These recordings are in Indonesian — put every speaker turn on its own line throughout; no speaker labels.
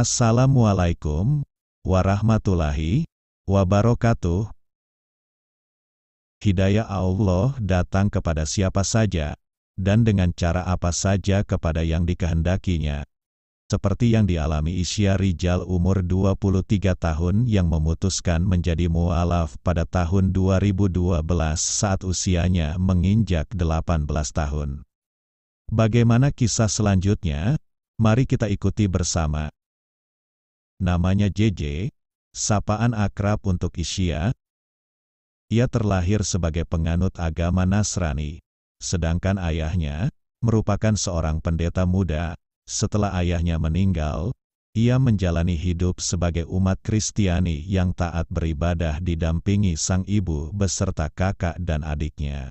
Assalamualaikum warahmatullahi wabarakatuh. Hidayah Allah datang kepada siapa saja, dan dengan cara apa saja kepada yang dikehendakinya. Seperti yang dialami Isya Rijal umur 23 tahun yang memutuskan menjadi mu'alaf pada tahun 2012 saat usianya menginjak 18 tahun. Bagaimana kisah selanjutnya? Mari kita ikuti bersama namanya JJ, sapaan akrab untuk Isya. Ia terlahir sebagai penganut agama Nasrani, sedangkan ayahnya merupakan seorang pendeta muda. Setelah ayahnya meninggal, ia menjalani hidup sebagai umat Kristiani yang taat beribadah didampingi sang ibu beserta kakak dan adiknya.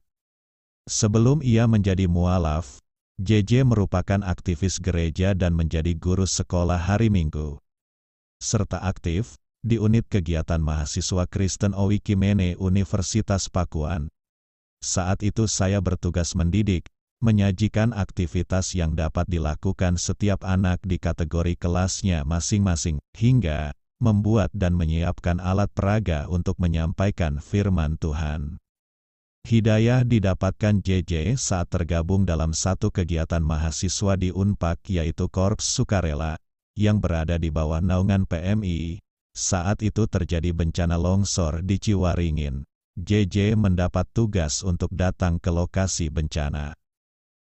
Sebelum ia menjadi mualaf, JJ merupakan aktivis gereja dan menjadi guru sekolah hari Minggu serta aktif di unit kegiatan mahasiswa Kristen Owi Universitas Pakuan. Saat itu saya bertugas mendidik, menyajikan aktivitas yang dapat dilakukan setiap anak di kategori kelasnya masing-masing, hingga membuat dan menyiapkan alat peraga untuk menyampaikan firman Tuhan. Hidayah didapatkan JJ saat tergabung dalam satu kegiatan mahasiswa di UNPAK yaitu Korps Sukarela, yang berada di bawah naungan PMI. Saat itu terjadi bencana longsor di Ciwaringin. JJ mendapat tugas untuk datang ke lokasi bencana.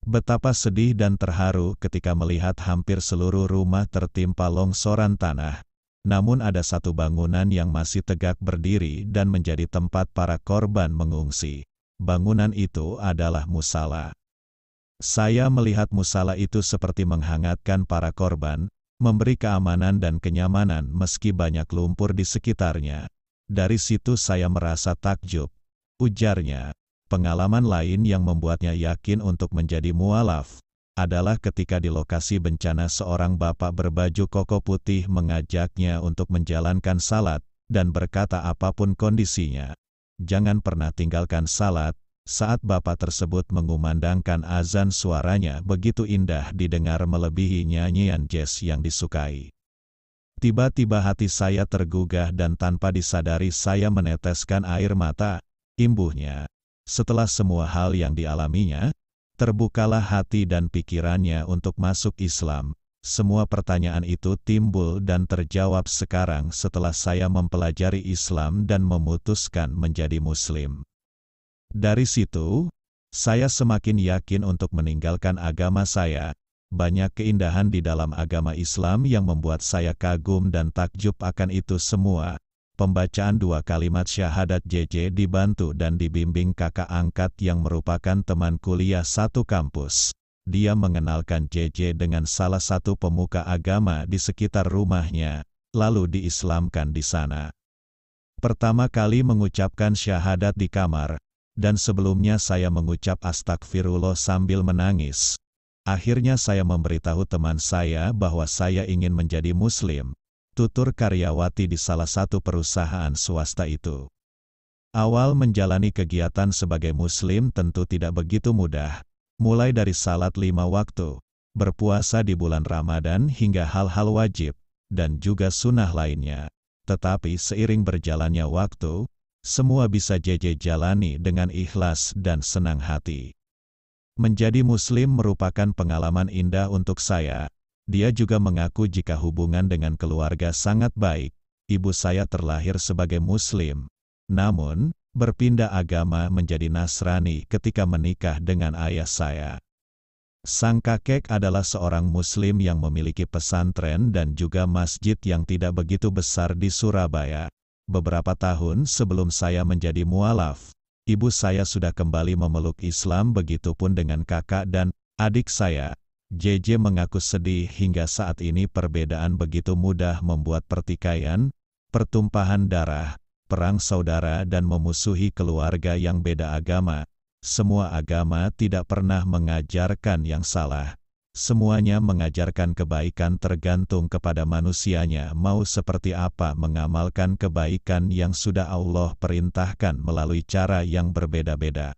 Betapa sedih dan terharu ketika melihat hampir seluruh rumah tertimpa longsoran tanah. Namun ada satu bangunan yang masih tegak berdiri dan menjadi tempat para korban mengungsi. Bangunan itu adalah musala. Saya melihat musala itu seperti menghangatkan para korban, memberi keamanan dan kenyamanan meski banyak lumpur di sekitarnya. Dari situ saya merasa takjub. Ujarnya, pengalaman lain yang membuatnya yakin untuk menjadi mualaf adalah ketika di lokasi bencana seorang bapak berbaju koko putih mengajaknya untuk menjalankan salat dan berkata apapun kondisinya. Jangan pernah tinggalkan salat, saat bapak tersebut mengumandangkan azan suaranya begitu indah didengar melebihi nyanyian jazz yang disukai. Tiba-tiba hati saya tergugah dan tanpa disadari saya meneteskan air mata, imbuhnya. Setelah semua hal yang dialaminya, terbukalah hati dan pikirannya untuk masuk Islam. Semua pertanyaan itu timbul dan terjawab sekarang setelah saya mempelajari Islam dan memutuskan menjadi Muslim. Dari situ, saya semakin yakin untuk meninggalkan agama saya. Banyak keindahan di dalam agama Islam yang membuat saya kagum dan takjub akan itu semua. Pembacaan dua kalimat syahadat JJ dibantu dan dibimbing kakak angkat yang merupakan teman kuliah satu kampus. Dia mengenalkan JJ dengan salah satu pemuka agama di sekitar rumahnya, lalu diislamkan di sana. Pertama kali mengucapkan syahadat di kamar, dan sebelumnya saya mengucap astagfirullah sambil menangis. Akhirnya saya memberitahu teman saya bahwa saya ingin menjadi muslim, tutur karyawati di salah satu perusahaan swasta itu. Awal menjalani kegiatan sebagai muslim tentu tidak begitu mudah, mulai dari salat lima waktu, berpuasa di bulan Ramadan hingga hal-hal wajib, dan juga sunnah lainnya. Tetapi seiring berjalannya waktu, semua bisa JJ jalani dengan ikhlas dan senang hati. Menjadi muslim merupakan pengalaman indah untuk saya. Dia juga mengaku jika hubungan dengan keluarga sangat baik. Ibu saya terlahir sebagai muslim. Namun, berpindah agama menjadi Nasrani ketika menikah dengan ayah saya. Sang kakek adalah seorang muslim yang memiliki pesantren dan juga masjid yang tidak begitu besar di Surabaya. Beberapa tahun sebelum saya menjadi mualaf, ibu saya sudah kembali memeluk Islam begitupun dengan kakak dan adik saya. JJ mengaku sedih hingga saat ini perbedaan begitu mudah membuat pertikaian, pertumpahan darah, perang saudara dan memusuhi keluarga yang beda agama. Semua agama tidak pernah mengajarkan yang salah semuanya mengajarkan kebaikan tergantung kepada manusianya mau seperti apa mengamalkan kebaikan yang sudah Allah perintahkan melalui cara yang berbeda-beda.